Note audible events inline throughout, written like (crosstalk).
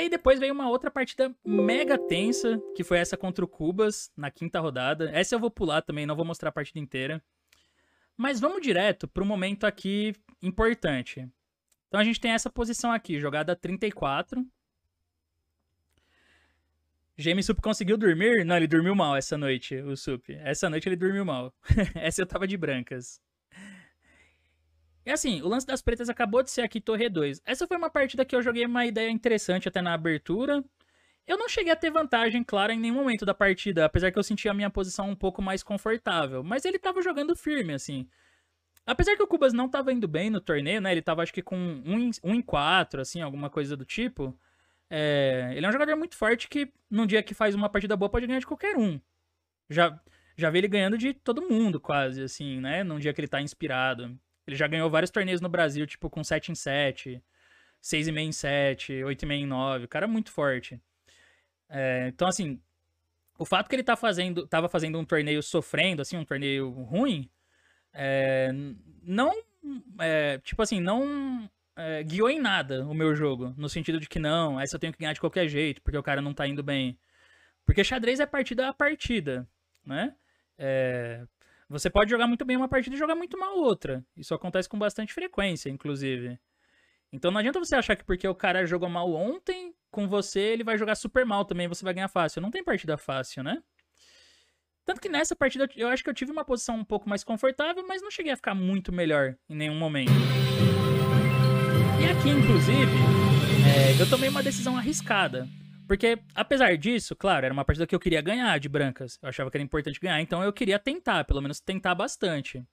aí depois veio uma outra partida mega tensa, que foi essa contra o Cubas, na quinta rodada. Essa eu vou pular também, não vou mostrar a partida inteira. Mas vamos direto para um momento aqui importante. Então a gente tem essa posição aqui, jogada 34. James Sup conseguiu dormir? Não, ele dormiu mal essa noite, o Sup. Essa noite ele dormiu mal. (laughs) essa eu tava de brancas. É assim, o lance das pretas acabou de ser aqui Torre 2. Essa foi uma partida que eu joguei uma ideia interessante até na abertura. Eu não cheguei a ter vantagem clara em nenhum momento da partida, apesar que eu senti a minha posição um pouco mais confortável. Mas ele tava jogando firme, assim. Apesar que o Cubas não tava indo bem no torneio, né? Ele tava acho que com 1 um, um em 4, assim, alguma coisa do tipo. É... Ele é um jogador muito forte que, num dia que faz uma partida boa, pode ganhar de qualquer um. Já, já vi ele ganhando de todo mundo, quase, assim, né? Num dia que ele tá inspirado. Ele já ganhou vários torneios no Brasil, tipo, com 7 em 7, 6,5 em 7, 8,5 em 9. O cara é muito forte. É, então, assim, o fato que ele tá fazendo, tava fazendo um torneio sofrendo, assim, um torneio ruim, é, não, é, tipo assim, não é, guiou em nada o meu jogo, no sentido de que não, essa eu tenho que ganhar de qualquer jeito, porque o cara não tá indo bem. Porque xadrez é partida a partida, né? É, você pode jogar muito bem uma partida e jogar muito mal outra. Isso acontece com bastante frequência, inclusive. Então não adianta você achar que porque o cara jogou mal ontem, com você ele vai jogar super mal também, você vai ganhar fácil. Não tem partida fácil, né? Tanto que nessa partida eu acho que eu tive uma posição um pouco mais confortável, mas não cheguei a ficar muito melhor em nenhum momento. E aqui, inclusive, é, eu tomei uma decisão arriscada. Porque, apesar disso, claro, era uma partida que eu queria ganhar de brancas. Eu achava que era importante ganhar, então eu queria tentar, pelo menos tentar bastante.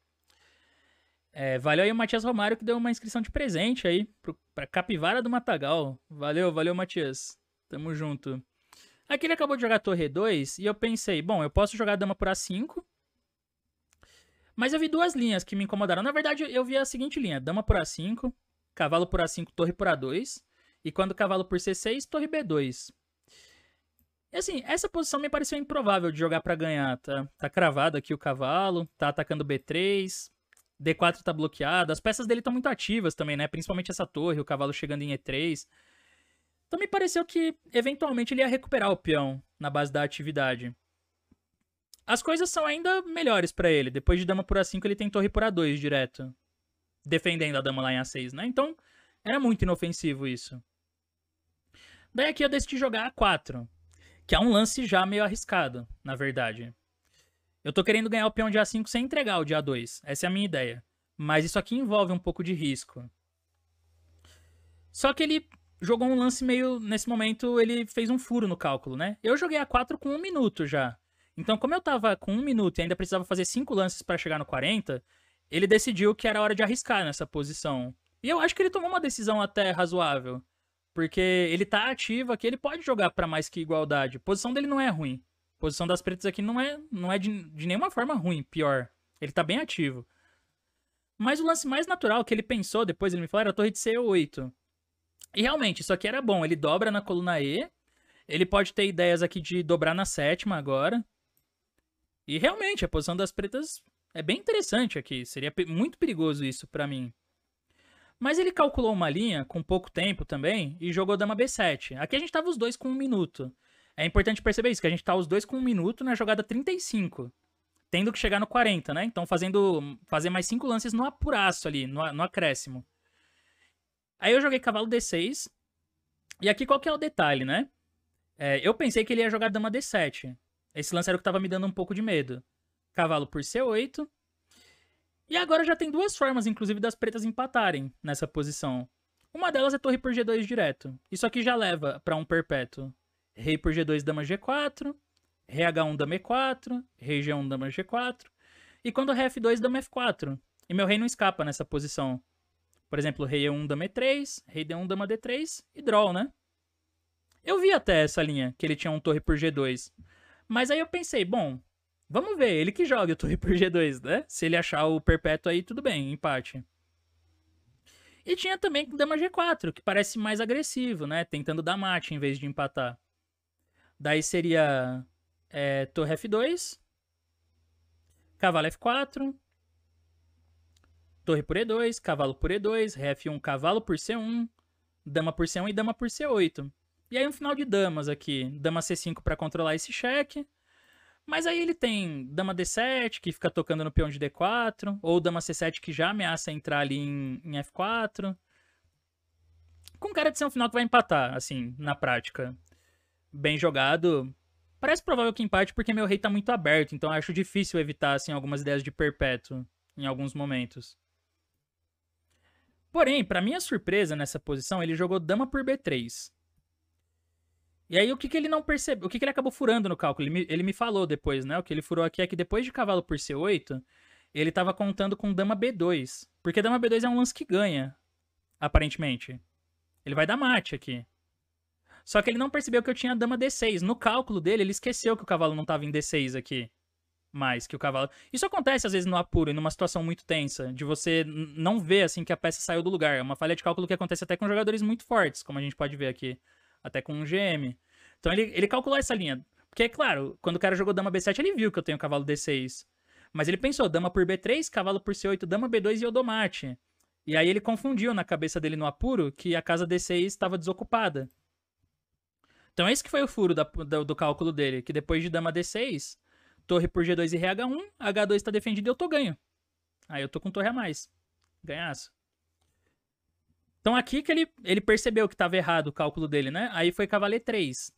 É, valeu aí o Matias Romário que deu uma inscrição de presente aí pro, pra Capivara do Matagal. Valeu, valeu, Matias. Tamo junto. Aqui ele acabou de jogar Torre 2 e eu pensei, bom, eu posso jogar Dama por A5. Mas eu vi duas linhas que me incomodaram. Na verdade, eu vi a seguinte linha: Dama por A5, Cavalo por A5, Torre por A2. E quando Cavalo por C6, Torre B2 assim, essa posição me pareceu improvável de jogar para ganhar, tá? Tá cravado aqui o cavalo, tá atacando B3, D4 tá bloqueado, as peças dele estão muito ativas também, né? Principalmente essa torre, o cavalo chegando em E3. Então me pareceu que, eventualmente, ele ia recuperar o peão na base da atividade. As coisas são ainda melhores para ele. Depois de dama por A5, ele tem torre por A2 direto. Defendendo a dama lá em A6, né? Então, era é muito inofensivo isso. Daí aqui eu decidi jogar A4. Que é um lance já meio arriscado, na verdade. Eu tô querendo ganhar o peão a 5 sem entregar o de a 2. Essa é a minha ideia. Mas isso aqui envolve um pouco de risco. Só que ele jogou um lance meio. Nesse momento, ele fez um furo no cálculo, né? Eu joguei a 4 com um minuto já. Então, como eu tava com um minuto e ainda precisava fazer cinco lances para chegar no 40, ele decidiu que era hora de arriscar nessa posição. E eu acho que ele tomou uma decisão até razoável. Porque ele tá ativo aqui, ele pode jogar para mais que igualdade. A posição dele não é ruim. A posição das pretas aqui não é, não é de, de nenhuma forma ruim, pior. Ele tá bem ativo. Mas o lance mais natural que ele pensou, depois ele me falou, era a torre de C8. E realmente, isso aqui era bom. Ele dobra na coluna E. Ele pode ter ideias aqui de dobrar na sétima agora. E realmente, a posição das pretas é bem interessante aqui. Seria muito perigoso isso para mim. Mas ele calculou uma linha com pouco tempo também e jogou dama B7. Aqui a gente tava os dois com um minuto. É importante perceber isso, que a gente tá os dois com um minuto na jogada 35. Tendo que chegar no 40, né? Então fazendo fazer mais cinco lances no apuraço ali, no, no acréscimo. Aí eu joguei cavalo D6. E aqui qual que é o detalhe, né? É, eu pensei que ele ia jogar dama D7. Esse lance era o que tava me dando um pouco de medo. Cavalo por C8, e agora já tem duas formas, inclusive, das pretas empatarem nessa posição. Uma delas é torre por G2 direto. Isso aqui já leva para um perpétuo. Rei por G2, dama G4. Rei H1, dama E4. Rei G1, dama G4. E quando rei F2, dama F4. E meu rei não escapa nessa posição. Por exemplo, rei E1, dama E3. Rei D1, dama D3. E draw, né? Eu vi até essa linha, que ele tinha um torre por G2. Mas aí eu pensei, bom, Vamos ver, ele que joga, o Torre por G2, né? Se ele achar o perpétuo aí, tudo bem, empate. E tinha também o Dama G4, que parece mais agressivo, né? Tentando dar mate em vez de empatar. Daí seria é, Torre F2, Cavalo F4, Torre por E2, Cavalo por E2, Ré F1, Cavalo por C1, Dama por C1 e Dama por C8. E aí um final de damas aqui. Dama C5 para controlar esse cheque. Mas aí ele tem dama D7, que fica tocando no peão de D4, ou dama C7, que já ameaça entrar ali em, em F4. Com cara de ser um final que vai empatar, assim, na prática. Bem jogado. Parece provável que empate porque meu rei tá muito aberto, então acho difícil evitar, assim, algumas ideias de perpétuo em alguns momentos. Porém, para minha surpresa nessa posição, ele jogou dama por B3. E aí, o que, que ele não percebeu? O que, que ele acabou furando no cálculo? Ele me, ele me falou depois, né? O que ele furou aqui é que depois de cavalo por C8, ele estava contando com dama B2. Porque dama B2 é um lance que ganha, aparentemente. Ele vai dar mate aqui. Só que ele não percebeu que eu tinha dama D6. No cálculo dele, ele esqueceu que o cavalo não estava em D6 aqui. Mais que o cavalo. Isso acontece às vezes no apuro e numa situação muito tensa, de você não ver assim que a peça saiu do lugar. É uma falha de cálculo que acontece até com jogadores muito fortes, como a gente pode ver aqui até com um GM. Então ele, ele calculou essa linha. Porque, é claro, quando o cara jogou dama B7, ele viu que eu tenho cavalo D6. Mas ele pensou, dama por B3, cavalo por C8, dama B2 e eu dou mate. E aí ele confundiu na cabeça dele no apuro que a casa D6 estava desocupada. Então esse que foi o furo da, do, do cálculo dele, que depois de dama D6, torre por G2 e RH1, H2 está defendido e eu tô ganho. Aí eu tô com torre a mais. Ganhaço. Então aqui que ele, ele percebeu que estava errado o cálculo dele, né? Aí foi cavaleiro 3.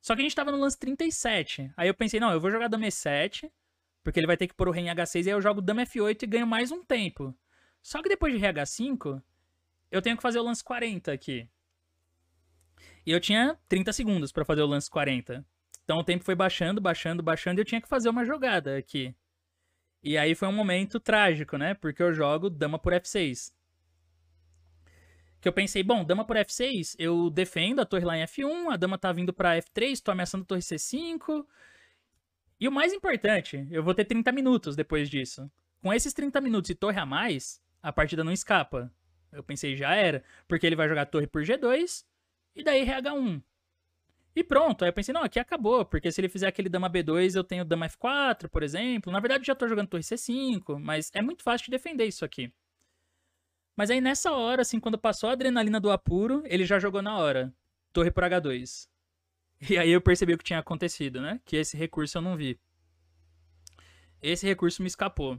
Só que a gente tava no lance 37. Aí eu pensei, não, eu vou jogar dama e7, porque ele vai ter que pôr o rei em h6, aí eu jogo dama f8 e ganho mais um tempo. Só que depois de rei h5, eu tenho que fazer o lance 40 aqui. E eu tinha 30 segundos para fazer o lance 40. Então o tempo foi baixando, baixando, baixando, e eu tinha que fazer uma jogada aqui. E aí foi um momento trágico, né? Porque eu jogo dama por f6 que eu pensei, bom, dama por F6, eu defendo a torre lá em F1, a dama tá vindo para F3, tô ameaçando a torre C5. E o mais importante, eu vou ter 30 minutos depois disso. Com esses 30 minutos e torre a mais, a partida não escapa. Eu pensei, já era, porque ele vai jogar torre por G2 e daí RH1. É e pronto, aí eu pensei, não, aqui acabou, porque se ele fizer aquele dama B2, eu tenho dama F4, por exemplo. Na verdade, já tô jogando torre C5, mas é muito fácil de defender isso aqui. Mas aí nessa hora, assim, quando passou a adrenalina do apuro, ele já jogou na hora. Torre por H2. E aí eu percebi o que tinha acontecido, né? Que esse recurso eu não vi. Esse recurso me escapou.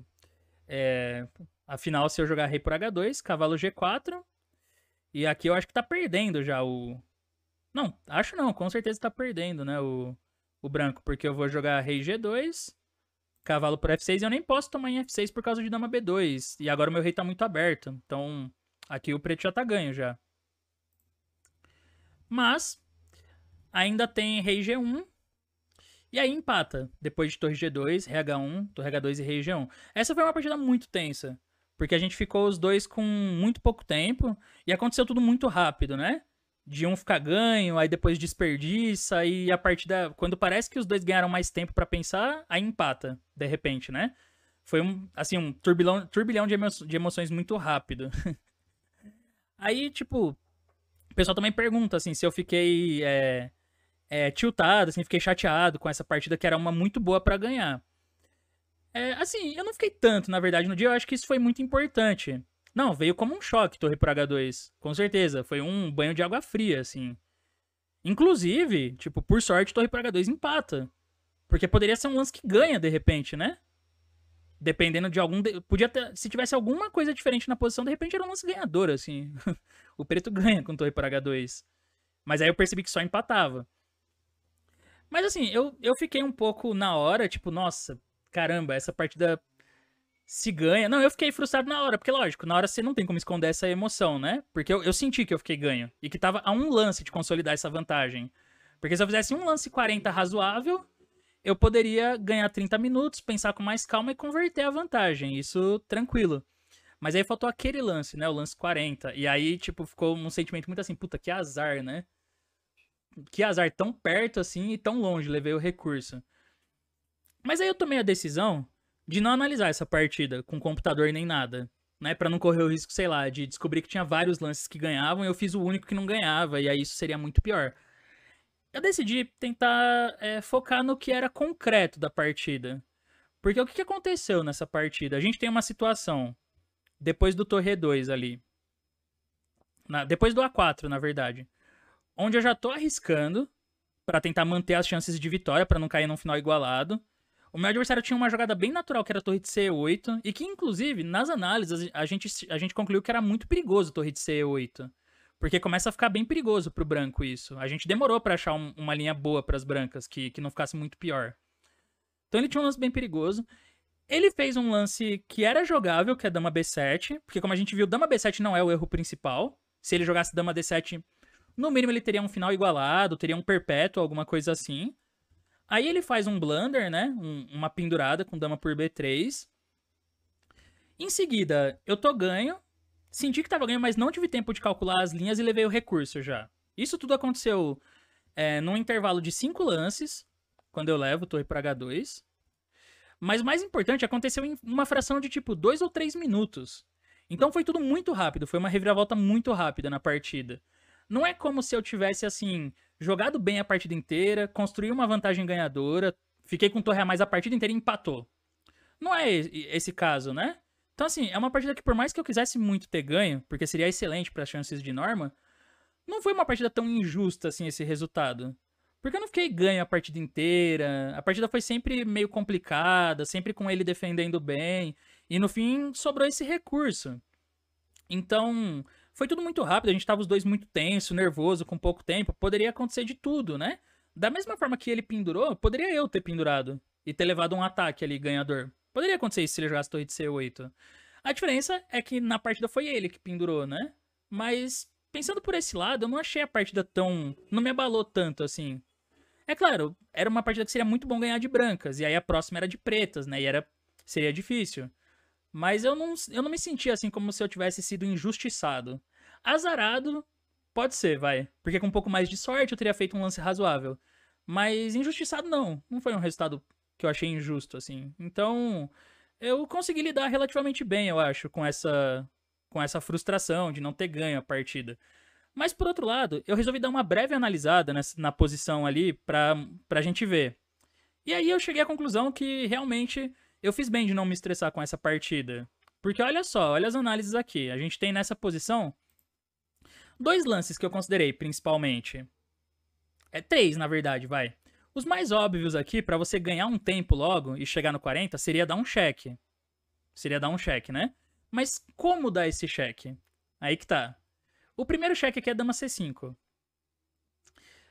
É... Afinal, se eu jogar rei por H2, cavalo G4. E aqui eu acho que tá perdendo já o. Não, acho não, com certeza tá perdendo, né? O, o branco, porque eu vou jogar rei G2 cavalo por F6 e eu nem posso tomar em F6 por causa de dama B2. E agora o meu rei tá muito aberto. Então, aqui o preto já tá ganho já. Mas, ainda tem rei G1. E aí empata. Depois de torre G2, rei H1, torre H2 e rei G1. Essa foi uma partida muito tensa. Porque a gente ficou os dois com muito pouco tempo. E aconteceu tudo muito rápido, né? de um ficar ganho, aí depois desperdiça, e a partir da. Quando parece que os dois ganharam mais tempo para pensar, aí empata, de repente, né? Foi um, assim, um turbilhão, turbilhão de, emo de emoções muito rápido. (laughs) aí, tipo, o pessoal também pergunta, assim, se eu fiquei é, é, tiltado, assim, fiquei chateado com essa partida que era uma muito boa para ganhar. É, assim, eu não fiquei tanto, na verdade, no dia, eu acho que isso foi muito importante. Não, veio como um choque Torre por H2, com certeza. Foi um banho de água fria, assim. Inclusive, tipo, por sorte, Torre por H2 empata. Porque poderia ser um lance que ganha, de repente, né? Dependendo de algum. De... Podia ter... Se tivesse alguma coisa diferente na posição, de repente era um lance ganhador, assim. (laughs) o preto ganha com Torre por H2. Mas aí eu percebi que só empatava. Mas assim, eu, eu fiquei um pouco na hora, tipo, nossa, caramba, essa partida se ganha. Não, eu fiquei frustrado na hora, porque lógico, na hora você não tem como esconder essa emoção, né? Porque eu, eu senti que eu fiquei ganho e que tava a um lance de consolidar essa vantagem. Porque se eu fizesse um lance 40 razoável, eu poderia ganhar 30 minutos, pensar com mais calma e converter a vantagem. Isso tranquilo. Mas aí faltou aquele lance, né? O lance 40. E aí, tipo, ficou um sentimento muito assim, puta, que azar, né? Que azar, tão perto assim e tão longe, levei o recurso. Mas aí eu tomei a decisão de não analisar essa partida com computador nem nada, né? Para não correr o risco, sei lá, de descobrir que tinha vários lances que ganhavam e eu fiz o único que não ganhava, e aí isso seria muito pior. Eu decidi tentar é, focar no que era concreto da partida. Porque o que aconteceu nessa partida? A gente tem uma situação depois do Torre 2 ali. Na, depois do A4, na verdade. Onde eu já tô arriscando para tentar manter as chances de vitória, para não cair num final igualado. O meu adversário tinha uma jogada bem natural, que era a torre de C8, e que, inclusive, nas análises, a gente, a gente concluiu que era muito perigoso a torre de C8. Porque começa a ficar bem perigoso pro branco isso. A gente demorou para achar um, uma linha boa para as brancas, que, que não ficasse muito pior. Então ele tinha um lance bem perigoso. Ele fez um lance que era jogável, que é dama B7, porque como a gente viu, dama B7 não é o erro principal. Se ele jogasse dama D7, no mínimo ele teria um final igualado, teria um perpétuo, alguma coisa assim. Aí ele faz um blunder, né? Um, uma pendurada com dama por B3. Em seguida, eu tô ganho. Senti que tava ganho, mas não tive tempo de calcular as linhas e levei o recurso já. Isso tudo aconteceu é, num intervalo de cinco lances, quando eu levo torre para H2. Mas mais importante, aconteceu em uma fração de tipo dois ou três minutos. Então foi tudo muito rápido, foi uma reviravolta muito rápida na partida. Não é como se eu tivesse assim jogado bem a partida inteira, construiu uma vantagem ganhadora, fiquei com torre a mais a partida inteira e empatou. Não é esse caso, né? Então, assim, é uma partida que, por mais que eu quisesse muito ter ganho, porque seria excelente para as chances de Norma, não foi uma partida tão injusta assim esse resultado. Porque eu não fiquei ganho a partida inteira. A partida foi sempre meio complicada, sempre com ele defendendo bem. E no fim sobrou esse recurso. Então, foi tudo muito rápido, a gente tava os dois muito tenso, nervoso, com pouco tempo. Poderia acontecer de tudo, né? Da mesma forma que ele pendurou, poderia eu ter pendurado e ter levado um ataque ali ganhador. Poderia acontecer isso se ele jogasse torre de C8. A diferença é que na partida foi ele que pendurou, né? Mas pensando por esse lado, eu não achei a partida tão. Não me abalou tanto assim. É claro, era uma partida que seria muito bom ganhar de brancas, e aí a próxima era de pretas, né? E era seria difícil. Mas eu não, eu não me senti assim como se eu tivesse sido injustiçado. Azarado, pode ser, vai. Porque com um pouco mais de sorte eu teria feito um lance razoável. Mas injustiçado não. Não foi um resultado que eu achei injusto, assim. Então, eu consegui lidar relativamente bem, eu acho, com essa, com essa frustração de não ter ganho a partida. Mas por outro lado, eu resolvi dar uma breve analisada nessa, na posição ali pra, pra gente ver. E aí eu cheguei à conclusão que realmente eu fiz bem de não me estressar com essa partida. Porque olha só, olha as análises aqui. A gente tem nessa posição dois lances que eu considerei principalmente. É três, na verdade, vai. Os mais óbvios aqui, para você ganhar um tempo logo e chegar no 40, seria dar um cheque. Seria dar um cheque, né? Mas como dar esse cheque? Aí que tá. O primeiro cheque aqui é dama C5.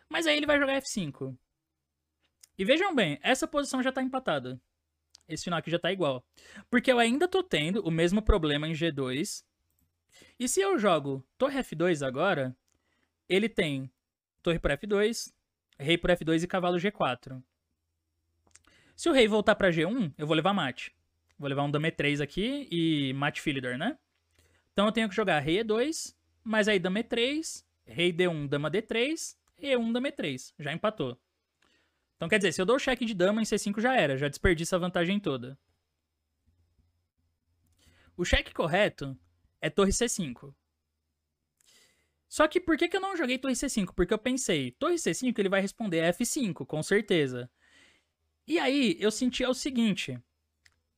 Mas aí ele vai jogar F5. E vejam bem, essa posição já tá empatada esse final aqui já tá igual. Porque eu ainda tô tendo o mesmo problema em G2. E se eu jogo torre F2 agora, ele tem torre para F2, rei para F2 e cavalo G4. Se o rei voltar para G1, eu vou levar mate. Vou levar um dame 3 aqui e mate Philidor, né? Então eu tenho que jogar rei E2, mas aí dama E3, rei D1, dama D3, E1, dama E3. Já empatou. Então quer dizer, se eu dou o cheque de dama em C5 já era, já desperdiça a vantagem toda. O cheque correto é torre C5. Só que por que, que eu não joguei torre C5? Porque eu pensei, torre C5 ele vai responder F5, com certeza. E aí eu sentia o seguinte,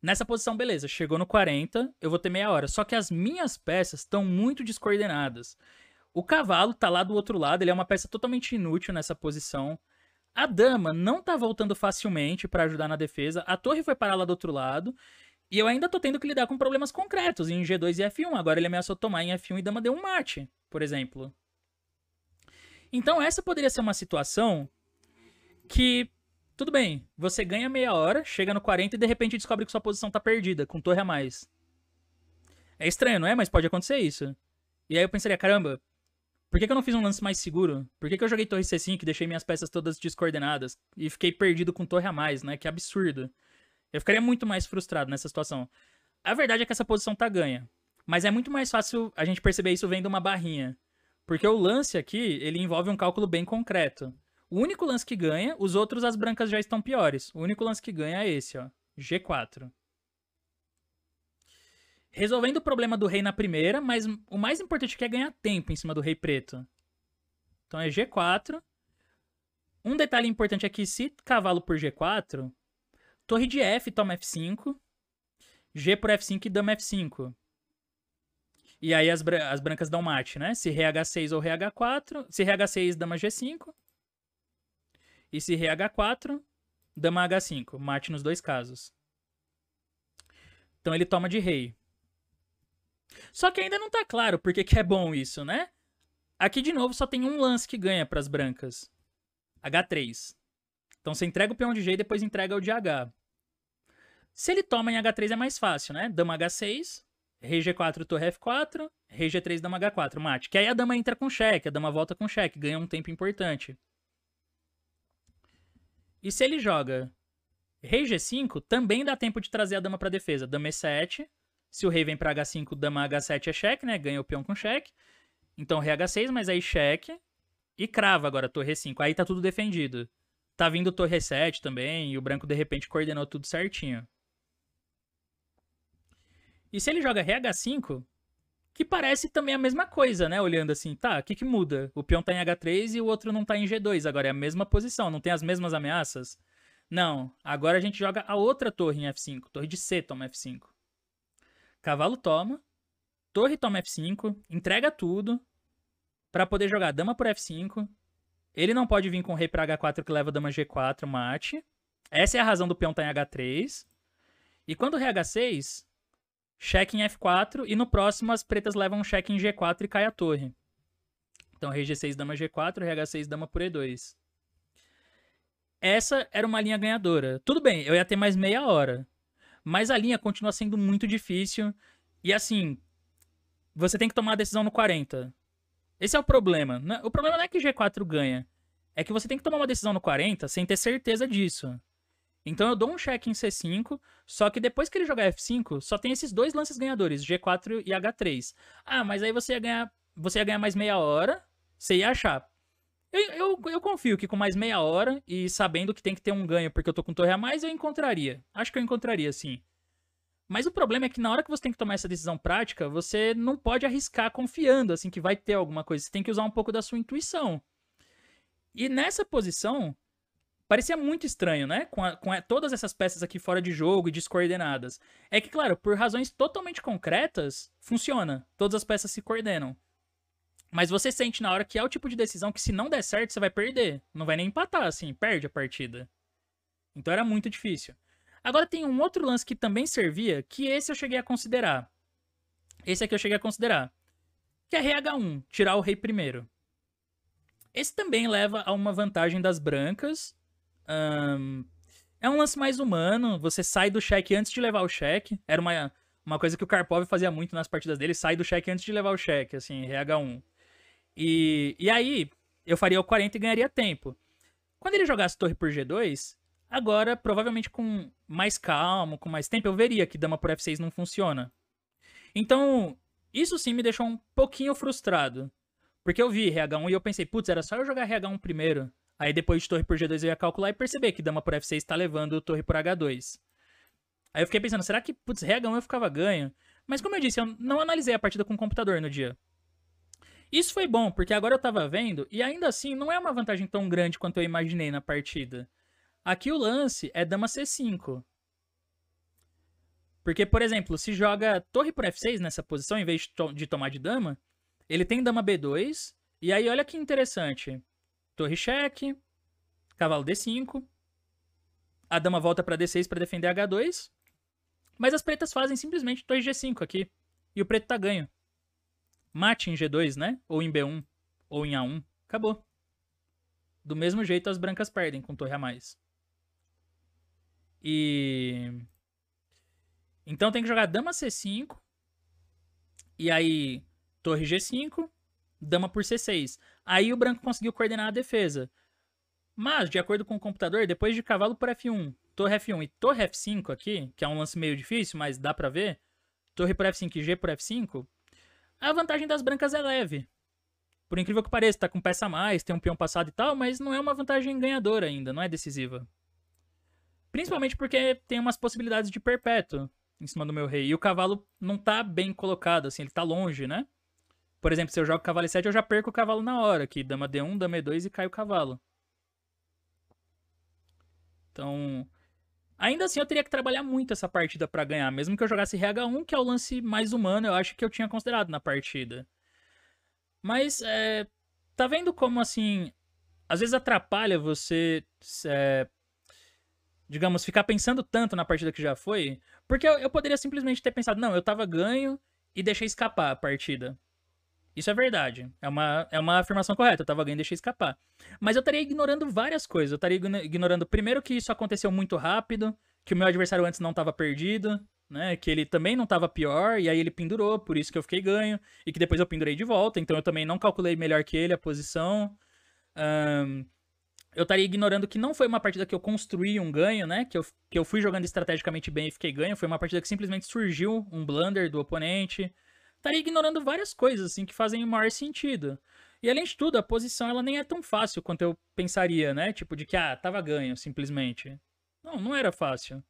nessa posição beleza, chegou no 40, eu vou ter meia hora. Só que as minhas peças estão muito descoordenadas. O cavalo tá lá do outro lado, ele é uma peça totalmente inútil nessa posição. A dama não tá voltando facilmente para ajudar na defesa. A torre foi parar lá do outro lado. E eu ainda tô tendo que lidar com problemas concretos em G2 e F1. Agora ele ameaçou tomar em F1 e dama deu um mate, por exemplo. Então essa poderia ser uma situação que, tudo bem, você ganha meia hora, chega no 40 e de repente descobre que sua posição tá perdida, com torre a mais. É estranho, não é? Mas pode acontecer isso. E aí eu pensaria, caramba, por que, que eu não fiz um lance mais seguro? Por que, que eu joguei torre C5 e deixei minhas peças todas descoordenadas? E fiquei perdido com torre a mais, né? Que absurdo. Eu ficaria muito mais frustrado nessa situação. A verdade é que essa posição tá ganha. Mas é muito mais fácil a gente perceber isso vendo uma barrinha. Porque o lance aqui, ele envolve um cálculo bem concreto. O único lance que ganha, os outros as brancas já estão piores. O único lance que ganha é esse, ó. G4 resolvendo o problema do rei na primeira, mas o mais importante aqui é ganhar tempo em cima do rei preto. Então é G4. Um detalhe importante aqui, é que se cavalo por G4, torre de F toma F5, G por F5 e dama F5. E aí as, bran as brancas dão mate, né? Se RH6 ou RH4, se RH6, dama G5. E se RH4, dama H5. Mate nos dois casos. Então ele toma de rei. Só que ainda não tá claro porque que é bom isso, né? Aqui de novo só tem um lance que ganha para as brancas. H3. Então você entrega o peão de G e depois entrega o de H. Se ele toma em H3 é mais fácil, né? Dama H6, rei G4, torre F4, rei G3, dama H4, mate. Que aí a dama entra com cheque, a dama volta com cheque, ganha um tempo importante. E se ele joga rei G5, também dá tempo de trazer a dama para defesa. Dama E7, se o rei vem pra H5, dama H7 é cheque, né? Ganha o peão com cheque. Então rei H6, mas aí cheque. E crava agora, torre 5. Aí tá tudo defendido. Tá vindo torre 7 também, e o branco de repente coordenou tudo certinho. E se ele joga rei H5, que parece também a mesma coisa, né? Olhando assim, tá, o que, que muda? O peão tá em H3 e o outro não tá em G2. Agora é a mesma posição, não tem as mesmas ameaças? Não, agora a gente joga a outra torre em F5, torre de C toma F5. Cavalo toma, torre toma F5, entrega tudo para poder jogar dama por F5. Ele não pode vir com rei para H4 que leva dama G4, mate. Essa é a razão do peão tá em H3. E quando o rei H6, cheque em F4 e no próximo as pretas levam um cheque em G4 e cai a torre. Então rei G6, dama G4, rei H6, dama por E2. Essa era uma linha ganhadora. Tudo bem, eu ia ter mais meia hora. Mas a linha continua sendo muito difícil. E assim, você tem que tomar a decisão no 40. Esse é o problema. Né? O problema não é que G4 ganha. É que você tem que tomar uma decisão no 40 sem ter certeza disso. Então eu dou um check em C5, só que depois que ele jogar F5, só tem esses dois lances ganhadores, G4 e H3. Ah, mas aí você ia ganhar, você ia ganhar mais meia hora, você ia achar. Eu, eu, eu, confio que com mais meia hora e sabendo que tem que ter um ganho porque eu tô com torre a mais, eu encontraria. Acho que eu encontraria, sim. Mas o problema é que na hora que você tem que tomar essa decisão prática, você não pode arriscar confiando, assim, que vai ter alguma coisa. Você tem que usar um pouco da sua intuição. E nessa posição, parecia muito estranho, né? Com, a, com a, todas essas peças aqui fora de jogo e descoordenadas. É que, claro, por razões totalmente concretas, funciona. Todas as peças se coordenam. Mas você sente na hora que é o tipo de decisão que se não der certo, você vai perder. Não vai nem empatar, assim, perde a partida. Então era muito difícil. Agora tem um outro lance que também servia, que esse eu cheguei a considerar. Esse aqui eu cheguei a considerar. Que é RH1, tirar o rei primeiro. Esse também leva a uma vantagem das brancas. Um, é um lance mais humano, você sai do cheque antes de levar o cheque. Era uma, uma coisa que o Karpov fazia muito nas partidas dele, sai do cheque antes de levar o cheque, assim, RH1. E, e aí, eu faria o 40 e ganharia tempo. Quando ele jogasse torre por G2, agora, provavelmente com mais calmo, com mais tempo, eu veria que dama por F6 não funciona. Então, isso sim me deixou um pouquinho frustrado. Porque eu vi RH1 e eu pensei, putz, era só eu jogar RH1 primeiro. Aí depois de torre por G2 eu ia calcular e perceber que dama por F6 está levando torre por H2. Aí eu fiquei pensando, será que, putz, RH1 eu ficava ganho? Mas como eu disse, eu não analisei a partida com o computador no dia. Isso foi bom, porque agora eu tava vendo e ainda assim não é uma vantagem tão grande quanto eu imaginei na partida. Aqui o lance é dama C5. Porque, por exemplo, se joga torre por F6 nessa posição, em vez de, to de tomar de dama, ele tem dama B2, e aí olha que interessante. Torre cheque, cavalo D5, a dama volta para D6 para defender H2, mas as pretas fazem simplesmente torre G5 aqui, e o preto tá ganho. Mate em G2, né? Ou em B1, ou em A1. Acabou. Do mesmo jeito, as brancas perdem com torre a mais. E... Então tem que jogar dama C5. E aí, torre G5, dama por C6. Aí o branco conseguiu coordenar a defesa. Mas, de acordo com o computador, depois de cavalo por F1, torre F1 e torre F5 aqui, que é um lance meio difícil, mas dá pra ver, torre por F5 e G por F5, a vantagem das brancas é leve. Por incrível que pareça, tá com peça a mais, tem um peão passado e tal, mas não é uma vantagem ganhadora ainda, não é decisiva. Principalmente porque tem umas possibilidades de perpétuo em cima do meu rei. E o cavalo não tá bem colocado, assim, ele tá longe, né? Por exemplo, se eu jogo cavalo e7, eu já perco o cavalo na hora, que dama d1, dama e2 e cai o cavalo. Então, Ainda assim, eu teria que trabalhar muito essa partida para ganhar, mesmo que eu jogasse RH1, que é o lance mais humano, eu acho que eu tinha considerado na partida. Mas, é, tá vendo como, assim, às vezes atrapalha você, é, digamos, ficar pensando tanto na partida que já foi? Porque eu, eu poderia simplesmente ter pensado, não, eu tava ganho e deixei escapar a partida. Isso é verdade. É uma, é uma afirmação correta. Eu tava ganhando e deixei escapar. Mas eu estaria ignorando várias coisas. Eu estaria ignorando, primeiro, que isso aconteceu muito rápido, que o meu adversário antes não tava perdido, né? Que ele também não tava pior, e aí ele pendurou, por isso que eu fiquei ganho. E que depois eu pendurei de volta, então eu também não calculei melhor que ele a posição. Um, eu estaria ignorando que não foi uma partida que eu construí um ganho, né? Que eu, que eu fui jogando estrategicamente bem e fiquei ganho. Foi uma partida que simplesmente surgiu um blunder do oponente estaria tá ignorando várias coisas assim que fazem o maior sentido. E além de tudo, a posição ela nem é tão fácil quanto eu pensaria, né? Tipo de que ah, tava ganho simplesmente. Não, não era fácil.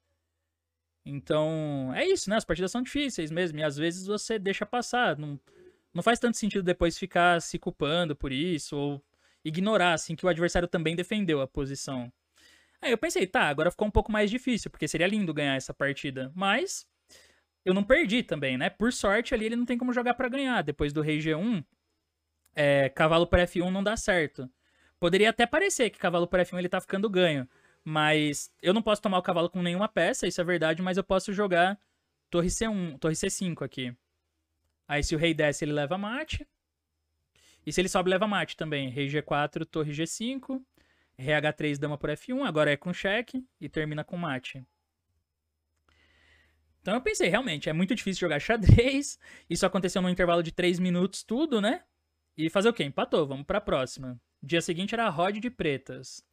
Então, é isso, né? As partidas são difíceis mesmo e às vezes você deixa passar, não não faz tanto sentido depois ficar se culpando por isso ou ignorar assim que o adversário também defendeu a posição. Aí eu pensei, tá, agora ficou um pouco mais difícil, porque seria lindo ganhar essa partida, mas eu não perdi também, né? Por sorte, ali ele não tem como jogar para ganhar. Depois do rei G1, é, cavalo para F1 não dá certo. Poderia até parecer que cavalo para F1 ele tá ficando ganho. Mas eu não posso tomar o cavalo com nenhuma peça, isso é verdade, mas eu posso jogar torre C1, torre C5 aqui. Aí se o rei desce, ele leva mate. E se ele sobe, leva mate também. Rei G4, torre G5. Rei H3, dama por F1. Agora é com cheque e termina com mate. Então eu pensei, realmente, é muito difícil jogar xadrez. (laughs) Isso aconteceu num intervalo de 3 minutos, tudo, né? E fazer o quê? Empatou, vamos pra próxima. Dia seguinte era a Rod de Pretas.